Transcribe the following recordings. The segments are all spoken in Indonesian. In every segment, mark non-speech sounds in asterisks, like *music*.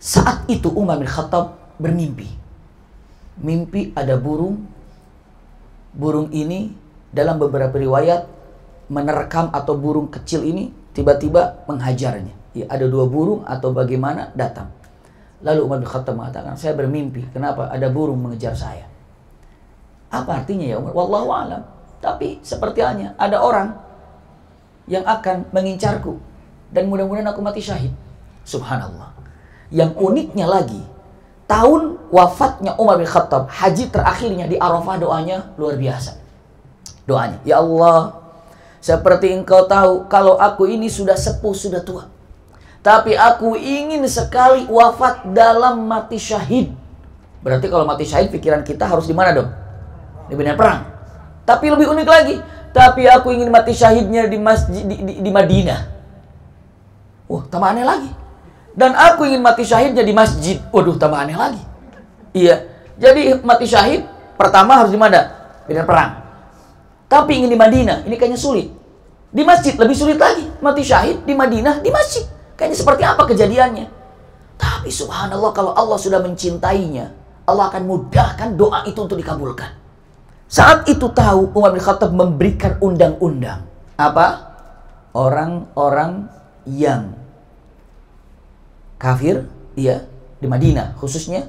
Saat itu Umar bin Khattab bermimpi. Mimpi ada burung. Burung ini dalam beberapa riwayat menerkam atau burung kecil ini tiba-tiba menghajarnya. Ya, ada dua burung atau bagaimana datang. Lalu Umar bin Khattab mengatakan, saya bermimpi. Kenapa? Ada burung mengejar saya. Apa artinya ya Umar? Wallahu alam. Tapi seperti hanya ada orang yang akan mengincarku dan mudah-mudahan aku mati syahid. Subhanallah. Yang uniknya lagi, tahun wafatnya Umar bin Khattab, haji terakhirnya di Arafah doanya luar biasa. Doanya, Ya Allah, seperti engkau tahu kalau aku ini sudah sepuh, sudah tua. Tapi aku ingin sekali wafat dalam mati syahid. Berarti kalau mati syahid pikiran kita harus di mana dong? Di benar perang. Tapi lebih unik lagi, tapi aku ingin mati syahidnya di masjid di, di, di Madinah. Wah, tambah aneh lagi. Dan aku ingin mati syahid jadi masjid. Waduh, tambah aneh lagi. Iya. Jadi mati syahid pertama harus di mana? Medan perang. Tapi ingin di Madinah, ini kayaknya sulit. Di masjid lebih sulit lagi. Mati syahid di Madinah, di masjid. Kayaknya seperti apa kejadiannya? Tapi subhanallah kalau Allah sudah mencintainya, Allah akan mudahkan doa itu untuk dikabulkan. Saat itu tahu Umar bin Khattab memberikan undang-undang. Apa? Orang-orang yang kafir, ya di Madinah khususnya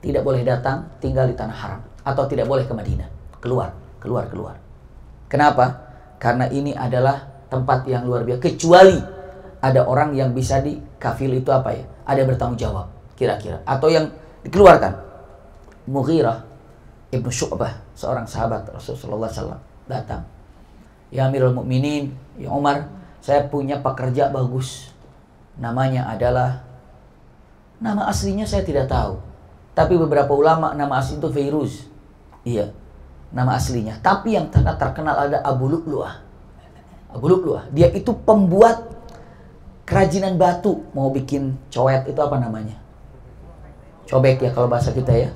tidak boleh datang tinggal di tanah haram atau tidak boleh ke Madinah. Keluar, keluar, keluar. Kenapa? Karena ini adalah tempat yang luar biasa kecuali ada orang yang bisa di kafir itu apa ya? Ada bertanggung jawab kira-kira atau yang dikeluarkan. Mughirah Ibnu Syu'bah, seorang sahabat Rasulullah SAW datang. Ya Amirul Mukminin, ya Umar, saya punya pekerja bagus. Namanya adalah Nama aslinya saya tidak tahu. Tapi beberapa ulama nama asli itu Virus. Iya, nama aslinya. Tapi yang sangat terkenal ada Abu Lu'lu'ah. Abu Lu'lu'ah, dia itu pembuat kerajinan batu. Mau bikin coet itu apa namanya? Cobek ya kalau bahasa kita ya.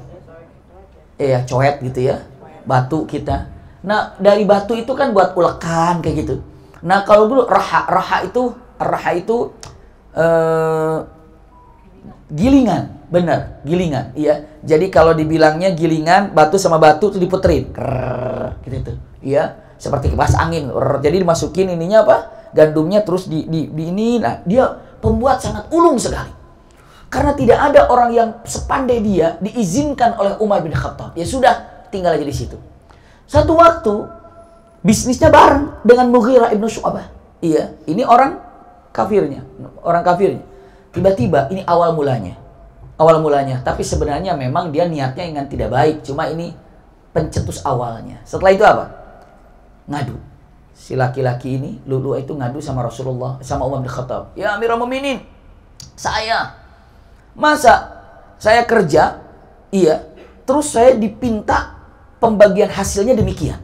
Iya, coet gitu ya. Batu kita. Nah, dari batu itu kan buat ulekan kayak gitu. Nah, kalau dulu raha, raha itu raha itu eh Gilingan, bener, gilingan. Iya. Jadi kalau dibilangnya gilingan, batu sama batu itu diputerin, Krrr, gitu itu Iya, seperti kipas angin. Krrr. Jadi dimasukin ininya apa? Gandumnya terus di, di, di ini. Nah, dia pembuat sangat ulung sekali. Karena tidak ada orang yang sepandai dia diizinkan oleh Umar bin Khattab. Ya sudah, tinggal aja di situ. Satu waktu bisnisnya bareng dengan Mughirah ibnu Syu'bah. Iya, ini orang kafirnya, orang kafirnya. Tiba-tiba ini awal mulanya. Awal mulanya, tapi sebenarnya memang dia niatnya ingin tidak baik, cuma ini pencetus awalnya. Setelah itu apa? Ngadu. Si laki-laki ini, Lulu itu ngadu sama Rasulullah, sama Umar bin Khattab. Ya Amirul Muminin, saya masa saya kerja, iya, terus saya dipinta pembagian hasilnya demikian.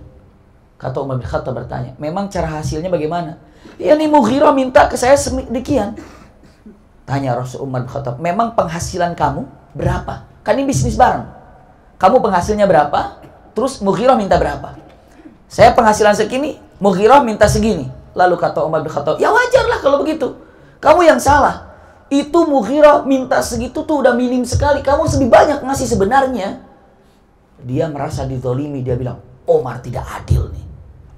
Kata Umar bin Khattab bertanya, memang cara hasilnya bagaimana? Ya nih Mughirah minta ke saya demikian. Tanya Rasul Umar bin Khattab, memang penghasilan kamu berapa? Kan ini bisnis bareng. Kamu penghasilnya berapa? Terus Mughirah minta berapa? Saya penghasilan segini, Mughirah minta segini. Lalu kata Umar bin Khattab, ya wajarlah kalau begitu. Kamu yang salah. Itu Mughirah minta segitu tuh udah minim sekali. Kamu lebih banyak ngasih sebenarnya. Dia merasa ditolimi, dia bilang, Umar tidak adil nih.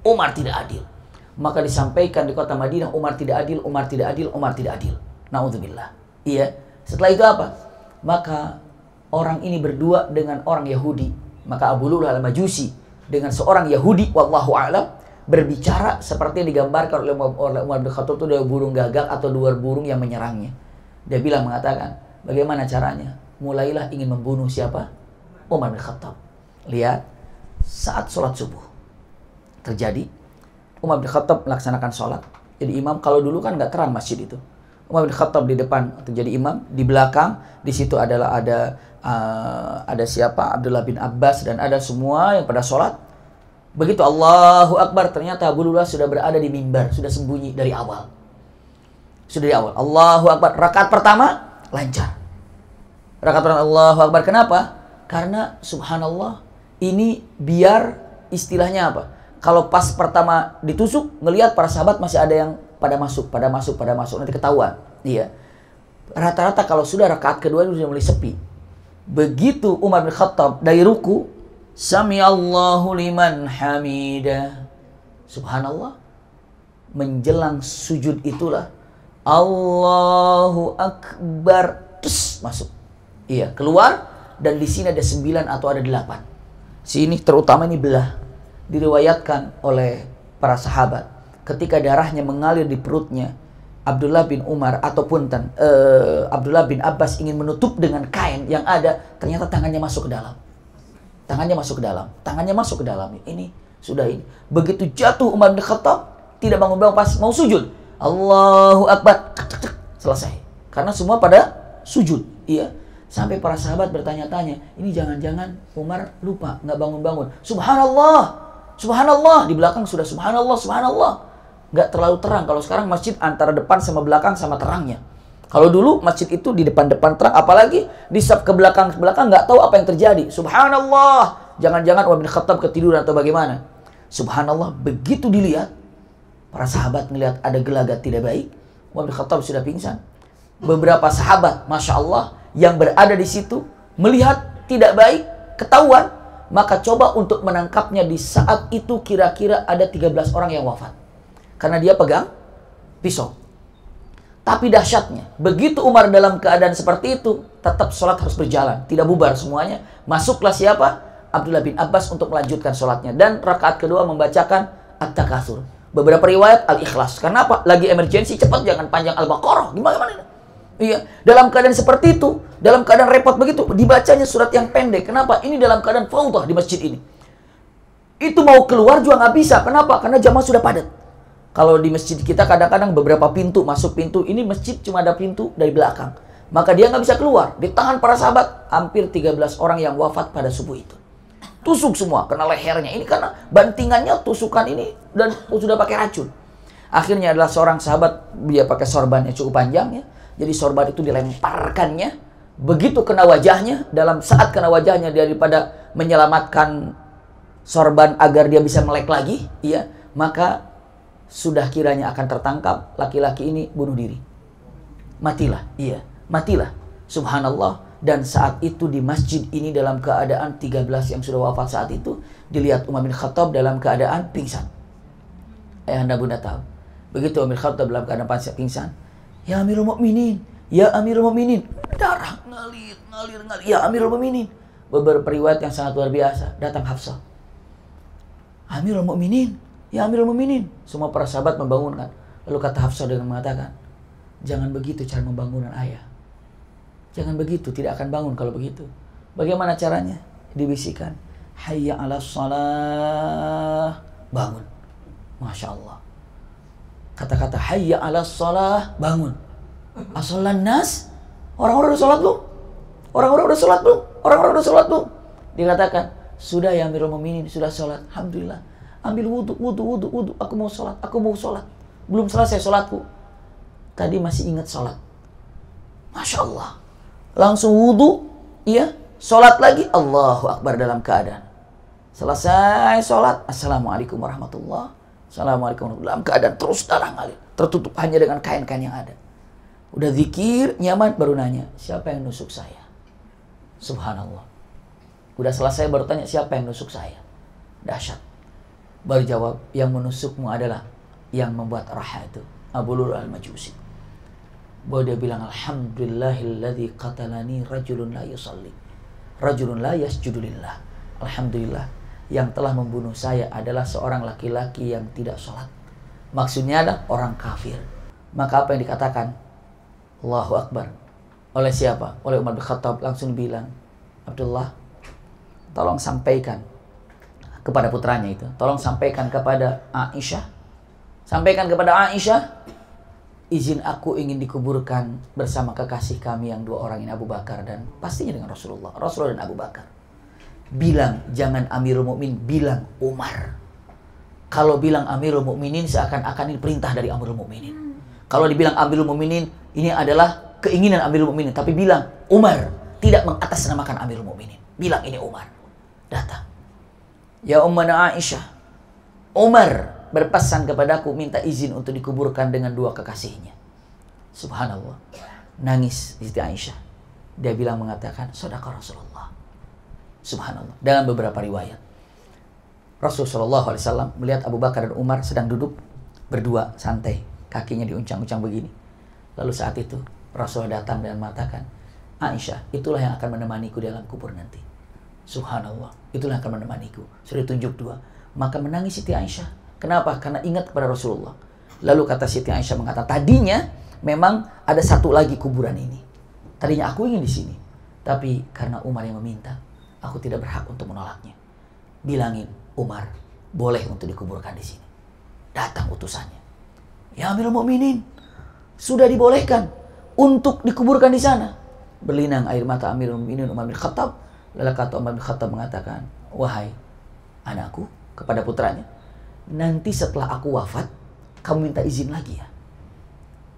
Umar tidak adil. Maka disampaikan di kota Madinah, Umar tidak adil, Umar tidak adil, Umar tidak adil. Naudzubillah. Iya. Setelah itu apa? Maka orang ini berdua dengan orang Yahudi. Maka Abu Lu'lu'ah al-Majusi dengan seorang Yahudi wallahu a'lam berbicara seperti yang digambarkan oleh Umar bin Khattab itu dua burung gagak atau dua burung yang menyerangnya. Dia bilang mengatakan, bagaimana caranya? Mulailah ingin membunuh siapa? Umar bin Khattab. Lihat, saat sholat subuh terjadi, Umar bin Khattab melaksanakan sholat. Jadi imam kalau dulu kan nggak terang masjid itu. Umar bin Khattab di depan atau jadi imam, di belakang di situ adalah ada uh, ada siapa Abdullah bin Abbas dan ada semua yang pada sholat. Begitu Allahu Akbar ternyata Abu Lula sudah berada di mimbar, sudah sembunyi dari awal. Sudah di awal. Allahu Akbar. Rakaat pertama lancar. Rakaat pertama Allahu Akbar. Kenapa? Karena subhanallah ini biar istilahnya apa? Kalau pas pertama ditusuk, ngelihat para sahabat masih ada yang pada masuk, pada masuk, pada masuk nanti ketahuan. Iya. Rata-rata kalau sudah rakaat kedua itu sudah mulai sepi. Begitu Umar bin Khattab dari ruku, Sami Allahu liman hamida, Subhanallah. Menjelang sujud itulah Allahu Akbar terus masuk. Iya, keluar dan di sini ada sembilan atau ada delapan. Sini terutama ini belah diriwayatkan oleh para sahabat ketika darahnya mengalir di perutnya, Abdullah bin Umar ataupun tan, uh, Abdullah bin Abbas ingin menutup dengan kain yang ada, ternyata tangannya masuk ke dalam. Tangannya masuk ke dalam, tangannya masuk ke dalam. Ini sudah ini. Begitu jatuh Umar bin Khattab, tidak bangun-bangun pas mau sujud. Allahu Akbar. Selesai. Karena semua pada sujud. Iya. Sampai para sahabat bertanya-tanya, ini jangan-jangan Umar lupa, nggak bangun-bangun. Subhanallah, subhanallah. Di belakang sudah subhanallah, subhanallah nggak terlalu terang. Kalau sekarang masjid antara depan sama belakang sama terangnya. Kalau dulu masjid itu di depan-depan terang, apalagi di sub ke belakang ke belakang nggak tahu apa yang terjadi. Subhanallah, jangan-jangan Umar bin Khattab ketiduran atau bagaimana? Subhanallah, begitu dilihat para sahabat melihat ada gelagat tidak baik, Umar bin Khattab sudah pingsan. Beberapa sahabat, masya Allah, yang berada di situ melihat tidak baik, ketahuan, maka coba untuk menangkapnya di saat itu kira-kira ada 13 orang yang wafat karena dia pegang pisau. Tapi dahsyatnya, begitu Umar dalam keadaan seperti itu, tetap sholat harus berjalan, tidak bubar semuanya. Masuklah siapa? Abdullah bin Abbas untuk melanjutkan sholatnya. Dan rakaat kedua membacakan At-Takathur. Beberapa riwayat Al-Ikhlas. Kenapa? Lagi emergensi, cepat jangan panjang Al-Baqarah. Gimana, gimana ini? Iya, dalam keadaan seperti itu, dalam keadaan repot begitu, dibacanya surat yang pendek. Kenapa? Ini dalam keadaan fautah di masjid ini. Itu mau keluar juga nggak bisa. Kenapa? Karena jamaah sudah padat. Kalau di masjid kita kadang-kadang beberapa pintu masuk pintu, ini masjid cuma ada pintu dari belakang. Maka dia nggak bisa keluar. Di tangan para sahabat hampir 13 orang yang wafat pada subuh itu. Tusuk semua kena lehernya. Ini karena bantingannya tusukan ini dan sudah pakai racun. Akhirnya adalah seorang sahabat dia pakai sorbannya cukup panjang ya. Jadi sorban itu dilemparkannya begitu kena wajahnya dalam saat kena wajahnya daripada menyelamatkan sorban agar dia bisa melek lagi, ya maka sudah kiranya akan tertangkap laki-laki ini bunuh diri. Matilah, iya, matilah. Subhanallah dan saat itu di masjid ini dalam keadaan 13 yang sudah wafat saat itu dilihat Umar bin Khattab dalam keadaan pingsan. Ayah eh, anda bunda tahu. Begitu Umar bin Khattab dalam keadaan pingsan. Ya Amirul Mukminin, ya Amirul Mukminin, darah ngalir, ngalir, ngalir. Ya Amirul Mukminin. Beberapa riwayat yang sangat luar biasa datang Hafsah. Amirul Mukminin, Ya Amirul Muminin. Semua para sahabat membangunkan. Lalu kata Hafsah dengan mengatakan, jangan begitu cara membangunan ayah. Jangan begitu, tidak akan bangun kalau begitu. Bagaimana caranya? Dibisikkan. Hayya ala salah. Bangun. Masya Allah. Kata-kata hayya ala salah. Bangun. Asolan nas. Orang-orang udah sholat belum? Orang-orang udah sholat belum? Orang-orang udah sholat belum? Dikatakan, sudah ya Amirul Muminin, sudah sholat. Alhamdulillah ambil wudhu, wudhu, wudhu, wudhu. Aku mau sholat, aku mau sholat. Belum selesai sholatku. Tadi masih ingat sholat. Masya Allah. Langsung wudhu, iya. Sholat lagi, Allahu Akbar dalam keadaan. Selesai sholat, Assalamualaikum warahmatullahi Assalamualaikum warahmatullahi Dalam keadaan terus darah ngalir. Tertutup hanya dengan kain-kain yang ada. Udah zikir, nyaman, baru nanya, siapa yang nusuk saya? Subhanallah. Udah selesai baru tanya, siapa yang nusuk saya? Dahsyat. Baru jawab, yang menusukmu adalah yang membuat raha itu. Abu Lur al-Majusi. Bahwa dia bilang, Alhamdulillahilladzi qatalani rajulun la yusalli. Rajulun la yasjudulillah. Alhamdulillah. Yang telah membunuh saya adalah seorang laki-laki yang tidak sholat. Maksudnya adalah orang kafir. Maka apa yang dikatakan? Allahu Akbar. Oleh siapa? Oleh Umar bin Khattab langsung bilang, Abdullah, tolong sampaikan kepada putranya itu. Tolong sampaikan kepada Aisyah. Sampaikan kepada Aisyah, izin aku ingin dikuburkan bersama kekasih kami yang dua orang ini Abu Bakar dan pastinya dengan Rasulullah. Rasulullah dan Abu Bakar. Bilang jangan Amirul Mukmin, bilang Umar. Kalau bilang Amirul Mukminin seakan-akan ini perintah dari Amirul Mukminin. Kalau dibilang Amirul Mukminin ini adalah keinginan Amirul Mukminin, tapi bilang Umar tidak mengatasnamakan Amirul Mukminin. Bilang ini Umar. Data. Ya Ummana Aisyah, Umar berpesan kepadaku minta izin untuk dikuburkan dengan dua kekasihnya. Subhanallah. Nangis Siti Aisyah. Dia bilang mengatakan, Sodaka Rasulullah. Subhanallah. Dalam beberapa riwayat. Rasulullah SAW melihat Abu Bakar dan Umar sedang duduk berdua santai. Kakinya diuncang-uncang begini. Lalu saat itu Rasulullah datang dan mengatakan, Aisyah, itulah yang akan menemaniku dalam kubur nanti. Subhanallah, itulah akan menemaniku. Sudah tunjuk dua. Maka menangis Siti Aisyah. Kenapa? Karena ingat kepada Rasulullah. Lalu kata Siti Aisyah mengatakan, tadinya memang ada satu lagi kuburan ini. Tadinya aku ingin di sini. Tapi karena Umar yang meminta, aku tidak berhak untuk menolaknya. Bilangin, Umar, boleh untuk dikuburkan di sini. Datang utusannya. Ya Amirul Mu'minin sudah dibolehkan untuk dikuburkan di sana. Berlinang air mata Amirul Mu'minin Umar bin Khattab Lalu kata Umar bin Khattab mengatakan, wahai anakku kepada putranya, nanti setelah aku wafat, kamu minta izin lagi ya.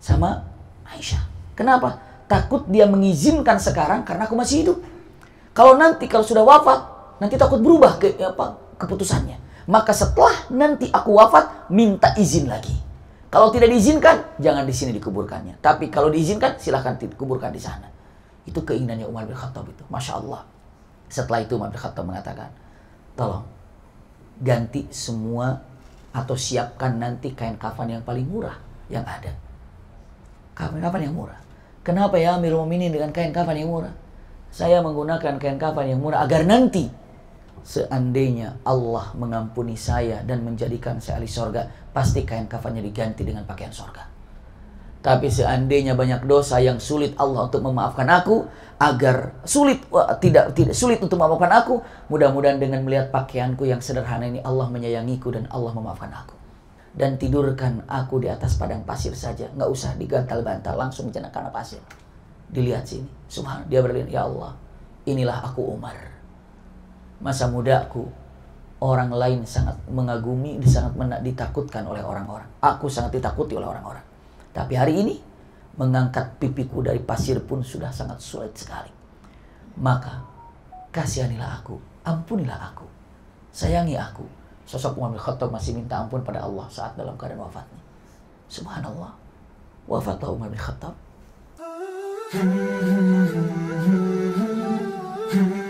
Sama Aisyah. Kenapa? Takut dia mengizinkan sekarang karena aku masih hidup. Kalau nanti kalau sudah wafat, nanti takut berubah ke apa keputusannya. Maka setelah nanti aku wafat, minta izin lagi. Kalau tidak diizinkan, jangan di sini dikuburkannya. Tapi kalau diizinkan, silahkan dikuburkan di sana. Itu keinginannya Umar bin Khattab itu. Masya Allah. Setelah itu Umar Khattab mengatakan, tolong ganti semua atau siapkan nanti kain kafan yang paling murah yang ada. Kain kafan yang murah. Kenapa ya mirum Muminin dengan kain kafan yang murah? Saya menggunakan kain kafan yang murah agar nanti seandainya Allah mengampuni saya dan menjadikan saya ahli sorga, pasti kain kafannya diganti dengan pakaian sorga. Tapi seandainya banyak dosa yang sulit Allah untuk memaafkan aku, agar sulit wah, eh, tidak tidak sulit untuk memaafkan aku, mudah-mudahan dengan melihat pakaianku yang sederhana ini Allah menyayangiku dan Allah memaafkan aku. Dan tidurkan aku di atas padang pasir saja, nggak usah digantal-bantal, langsung karena pasir. Dilihat sini, Subhan, dia berlin, ya Allah, inilah aku Umar. Masa mudaku, orang lain sangat mengagumi, sangat ditakutkan oleh orang-orang. Aku sangat ditakuti oleh orang-orang tapi hari ini mengangkat pipiku dari pasir pun sudah sangat sulit sekali. Maka kasihanilah aku, ampunilah aku, sayangi aku. Sosok Umar bin Khattab masih minta ampun pada Allah saat dalam keadaan wafatnya. Subhanallah, wafatlah Umar bin Khattab. *laughs*